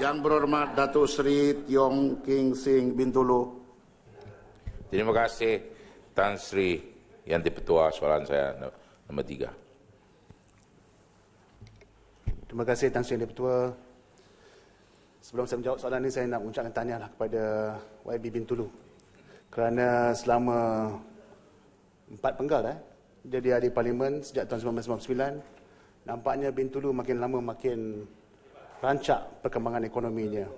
Yang berhormat Datuk Seri Tiong King Sing Bintulu. Terima kasih Tan Sri yang dipetua soalan saya nombor tiga. Terima kasih Tan Sri yang dipetua. Sebelum saya menjawab soalan ini, saya nak ucapkan tanya lah kepada YB Bintulu. Kerana selama empat penggal, eh, dia di Parlimen sejak tahun 1999, nampaknya Bintulu makin lama makin rancak perkembangan ekonominya.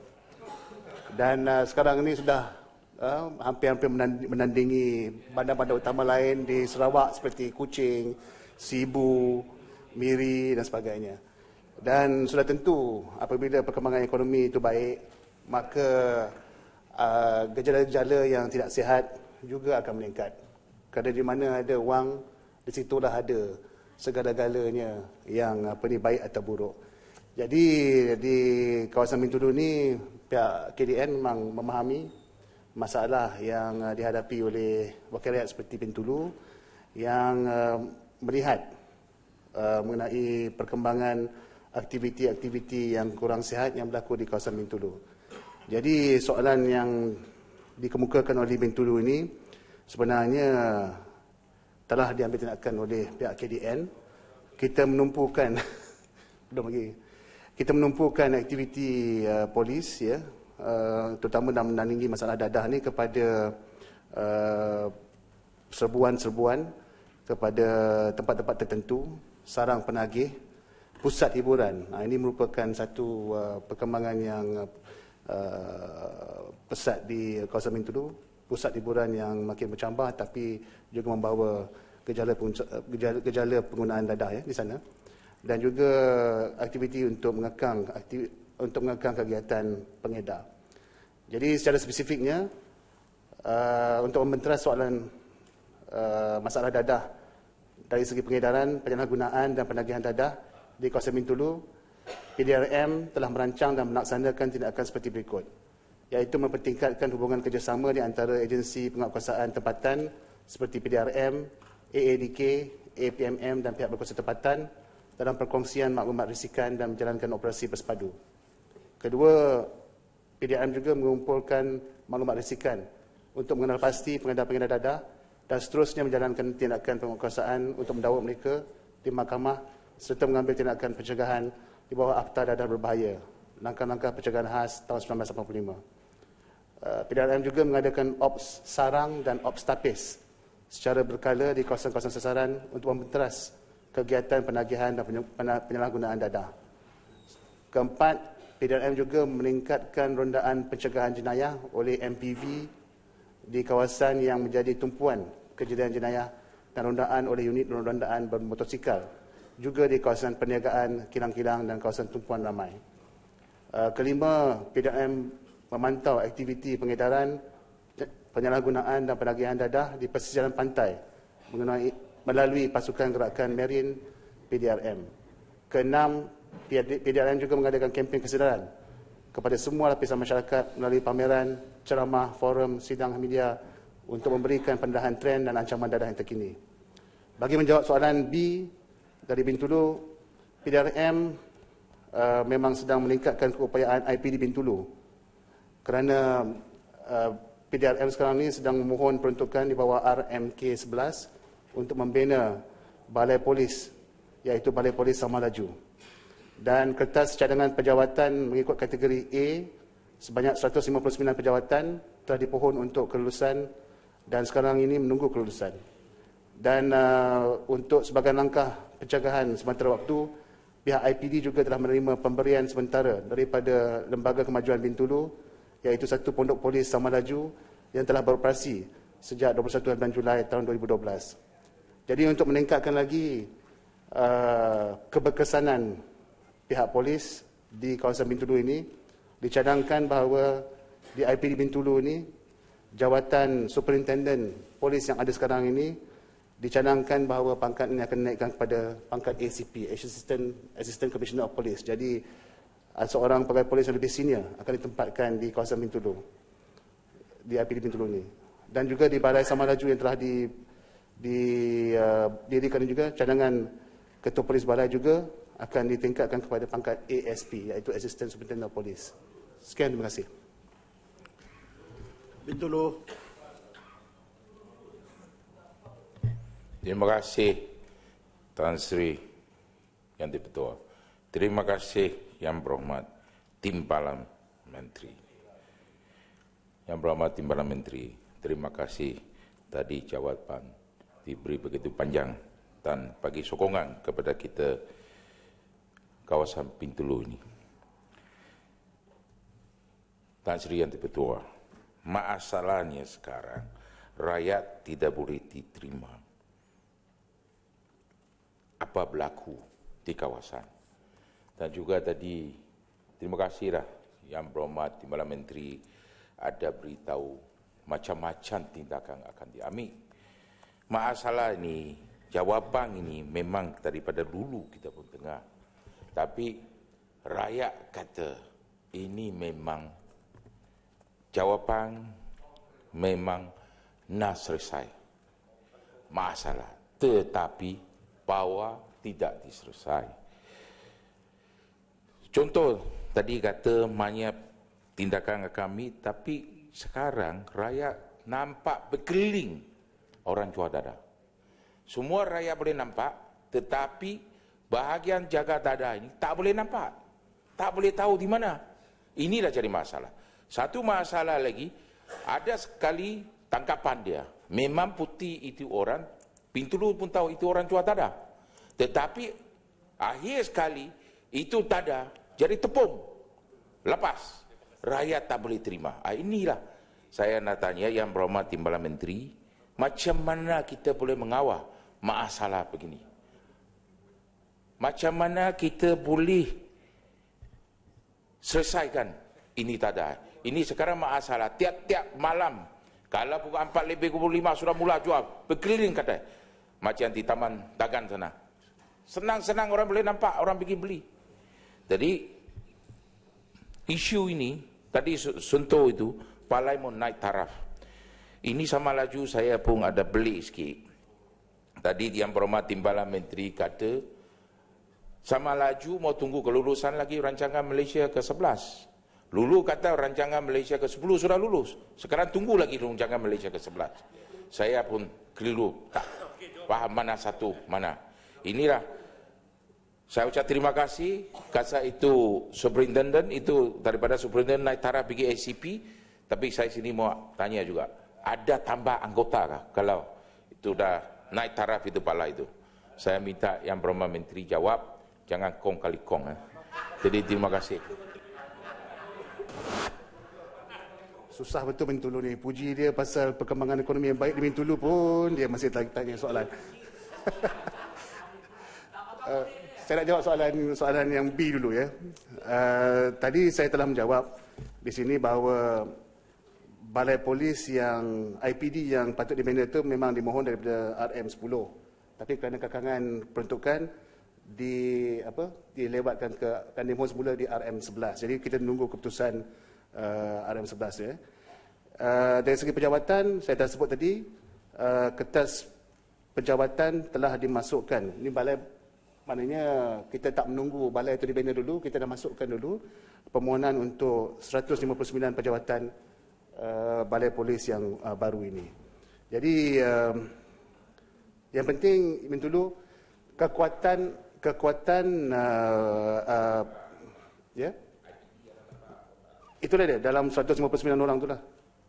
Dan uh, sekarang ini sudah uh, hampir-hampir uh, menandingi bandar-bandar utama lain di Sarawak seperti Kuching, Sibu, Miri dan sebagainya. Dan sudah tentu apabila perkembangan ekonomi itu baik, maka uh, gejala-gejala uh, yang tidak sihat juga akan meningkat. Kerana di mana ada wang, di situlah ada segala-galanya yang apa ni baik atau buruk. Jadi di kawasan Bintu Dulu ni pihak KDN memang memahami masalah yang eh, dihadapi oleh wakil rakyat seperti Bintulu yang eh, melihat eh, mengenai perkembangan aktiviti-aktiviti yang kurang sihat yang berlaku di kawasan Bintulu. Jadi soalan yang dikemukakan oleh Bintulu ini sebenarnya telah diambil tindakan oleh pihak KDN. Kita menumpukan Sudah bagi kita menumpukan aktiviti uh, polis ya uh, terutama dalam menangani masalah dadah ni kepada uh, serbuan-serbuan kepada tempat-tempat tertentu sarang penagih pusat hiburan uh, ini merupakan satu uh, perkembangan yang uh, pesat di kawasan Mintulu pusat hiburan yang makin bercambah tapi juga membawa gejala gejala penggunaan dadah ya di sana dan juga aktiviti untuk mengekang aktiviti, untuk mengekang kegiatan pengedar. Jadi secara spesifiknya uh, untuk membentera soalan uh, masalah dadah dari segi pengedaran, penyalahgunaan dan penagihan dadah di kawasan Mintulu, PDRM telah merancang dan melaksanakan tindakan seperti berikut iaitu mempertingkatkan hubungan kerjasama di antara agensi penguatkuasaan tempatan seperti PDRM, AADK, APMM dan pihak berkuasa tempatan dalam perkongsian maklumat risikan dan menjalankan operasi bersepadu. Kedua, PDRM juga mengumpulkan maklumat risikan untuk mengenal pasti pengedar-pengedar dadah dan seterusnya menjalankan tindakan penguasaan untuk mendakwa mereka di mahkamah serta mengambil tindakan pencegahan di bawah Akta Dadah Berbahaya langkah-langkah pencegahan khas tahun 1985. PDRM eh, juga mengadakan ops sarang dan ops tapis secara berkala di kawasan-kawasan sasaran untuk membenteras kegiatan penagihan dan penyalahgunaan dana. Keempat, PDRM juga meningkatkan rondaan pencegahan jenayah oleh MPV di kawasan yang menjadi tumpuan kejadian jenayah dan rondaan oleh unit rondaan bermotosikal juga di kawasan perniagaan, kilang-kilang dan kawasan tumpuan ramai. Uh, kelima, PDRM memantau aktiviti pengedaran penyalahgunaan dan penagihan dadah di persisian pantai mengenai melalui pasukan gerakan Marin PDRM. Keenam, PDRM juga mengadakan kempen kesedaran kepada semua lapisan masyarakat melalui pameran, ceramah, forum, sidang media untuk memberikan pendedahan trend dan ancaman dadah yang terkini. Bagi menjawab soalan B dari Bintulu, PDRM uh, memang sedang meningkatkan keupayaan IP di Bintulu kerana uh, PDRM sekarang ini sedang memohon peruntukan di bawah RMK 11 untuk membina balai polis iaitu balai polis Samalaju dan kertas cadangan pejawatan mengikut kategori A sebanyak 159 pejawatan telah dipohon untuk kelulusan dan sekarang ini menunggu kelulusan dan uh, untuk sebagai langkah pencegahan sementara waktu pihak IPD juga telah menerima pemberian sementara daripada Lembaga Kemajuan Bintulu iaitu satu pondok polis Samalaju yang telah beroperasi sejak 21 bulan Julai tahun 2012 jadi untuk meningkatkan lagi uh, keberkesanan pihak polis di kawasan Bintulu ini, dicadangkan bahawa di IPD Bintulu ini, jawatan superintendent polis yang ada sekarang ini, dicadangkan bahawa pangkat ini akan naikkan kepada pangkat ACP, Assistant, Assistant Commissioner of Police. Jadi uh, seorang pegawai polis yang lebih senior akan ditempatkan di kawasan Bintulu, di IPD Bintulu ini. Dan juga di Balai Samaraju yang telah di didirikan uh, juga cadangan ketua polis balai juga akan ditingkatkan kepada pangkat ASP iaitu Assistant Superintendent Polis. Sekian terima kasih. Bintulu. Terima kasih Tuan Sri yang dipetua. Terima kasih yang berhormat timbalan Menteri. Yang berhormat timbalan Menteri. Terima kasih tadi jawapan diberi begitu panjang dan bagi sokongan kepada kita kawasan Pintulu ini. Tan Sri yang dipertua, masalahnya sekarang rakyat tidak boleh diterima. Apa berlaku di kawasan? Dan juga tadi, terima kasihlah yang berhormat di Menteri ada beritahu macam-macam tindakan akan diambil masalah ini, jawapan ini memang daripada dulu kita pun dengar. Tapi rakyat kata ini memang jawapan memang nak selesai masalah. Tetapi bahawa tidak diselesai. Contoh tadi kata banyak tindakan kami tapi sekarang rakyat nampak berkeliling orang cua dada. Semua rakyat boleh nampak, tetapi bahagian jaga dada ini tak boleh nampak. Tak boleh tahu di mana. Inilah jadi masalah. Satu masalah lagi, ada sekali tangkapan dia. Memang putih itu orang, pintu lu pun tahu itu orang cua dada. Tetapi akhir sekali itu dada jadi tepung. Lepas. Rakyat tak boleh terima. Ah, inilah saya nak tanya yang berhormat Timbalan Menteri. Macam mana kita boleh mengawal masalah begini? Macam mana kita boleh selesaikan ini tada? Ini sekarang masalah. Tiap-tiap malam, kalau pukul 4 lebih pukul 25 sudah mula jual, berkeliling kata. Macam di taman dagang sana. Senang-senang orang boleh nampak, orang pergi beli. Jadi, isu ini, tadi sentuh itu, palai mau naik taraf. Ini sama laju saya pun ada beli sikit. Tadi yang berhormat timbalan menteri kata, sama laju mau tunggu kelulusan lagi rancangan Malaysia ke-11. Lulu kata rancangan Malaysia ke-10 sudah lulus. Sekarang tunggu lagi rancangan Malaysia ke-11. Saya pun keliru. Tak faham mana satu, mana. Inilah. Saya ucap terima kasih. Kasa itu superintendent. Itu daripada superintendent naik taraf pergi ACP. Tapi saya sini mau tanya juga ada tambah anggota kah? kalau itu dah naik taraf itu pala itu saya minta yang berhormat menteri jawab jangan kong kali kong eh. jadi terima kasih susah betul Mintulu ni puji dia pasal perkembangan ekonomi yang baik di Mintulu pun dia masih tanya soalan uh, saya nak jawab soalan soalan yang B dulu ya uh, tadi saya telah menjawab di sini bahawa balai polis yang IPD yang patut dibina itu memang dimohon daripada RM10. Tapi kerana kekangan peruntukan di apa dilewatkan ke kan dimohon semula di RM11. Jadi kita menunggu keputusan uh, eh, RM11 ya. Uh, dari segi pejabatan, saya dah sebut tadi uh, kertas pejabatan telah dimasukkan. Ini balai maknanya kita tak menunggu balai itu dibina dulu, kita dah masukkan dulu permohonan untuk 159 pejabatan. Eh, balai polis yang uh, baru ini. Jadi uh, yang penting mintulu kekuatan kekuatan uh, uh, ya yeah? itulah dia dalam 159 orang itulah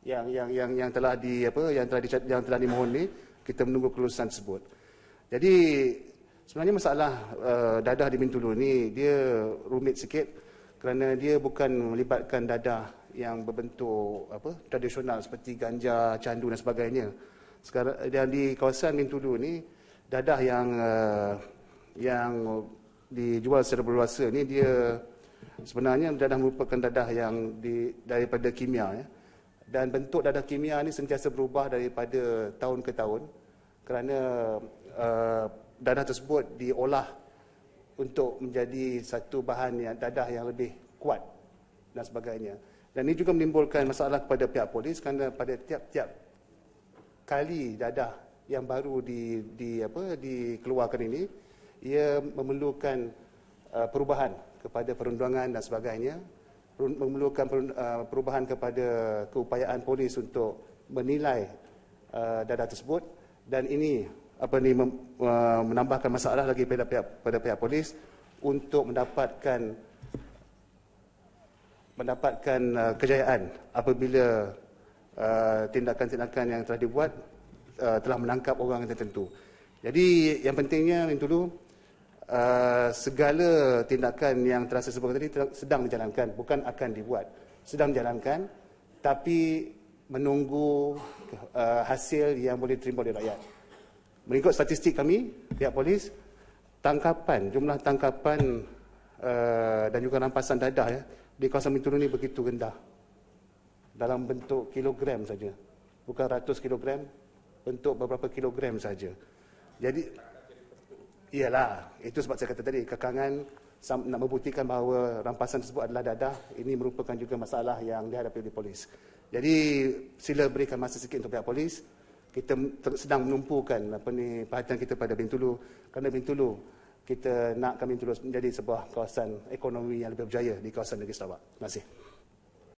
yang yang yang yang telah di apa yang telah di, yang telah dimohon ni kita menunggu kelulusan tersebut. Jadi sebenarnya masalah uh, dadah di Bintulu ni dia rumit sikit kerana dia bukan melibatkan dadah yang berbentuk apa tradisional seperti ganja, candu dan sebagainya. Sekarang yang di kawasan Mintulu ni dadah yang uh, yang dijual secara berluasa ni dia sebenarnya dadah merupakan dadah yang di, daripada kimia ya. Dan bentuk dadah kimia ni sentiasa berubah daripada tahun ke tahun kerana uh, dadah tersebut diolah untuk menjadi satu bahan yang dadah yang lebih kuat dan sebagainya. Dan ini juga menimbulkan masalah kepada pihak polis kerana pada tiap-tiap kali dadah yang baru di, di apa dikeluarkan ini ia memerlukan uh, perubahan kepada perundangan dan sebagainya memerlukan uh, perubahan kepada keupayaan polis untuk menilai uh, dadah tersebut dan ini apa ni mem, uh, menambahkan masalah lagi pada pihak pada pihak polis untuk mendapatkan mendapatkan uh, kejayaan apabila uh, tindakan-tindakan uh, yang telah dibuat uh, telah menangkap orang tertentu. Jadi yang pentingnya yang dulu uh, segala tindakan yang terasa sebelum tadi sedang dijalankan bukan akan dibuat sedang dijalankan tapi menunggu uh, hasil yang boleh diterima oleh rakyat. Mengikut statistik kami pihak polis tangkapan jumlah tangkapan uh, dan juga rampasan dadah ya di kawasan Bintulu ini begitu rendah. Dalam bentuk kilogram saja. Bukan ratus kilogram, bentuk beberapa kilogram saja. Jadi, iyalah itu sebab saya kata tadi, kekangan nak membuktikan bahawa rampasan tersebut adalah dadah, ini merupakan juga masalah yang dihadapi oleh polis. Jadi, sila berikan masa sikit untuk pihak polis. Kita sedang menumpukan apa ni, perhatian kita pada Bintulu. Kerana Bintulu, kita nak kami terus menjadi sebuah kawasan ekonomi yang lebih berjaya di kawasan negeri Sarawak. Terima kasih.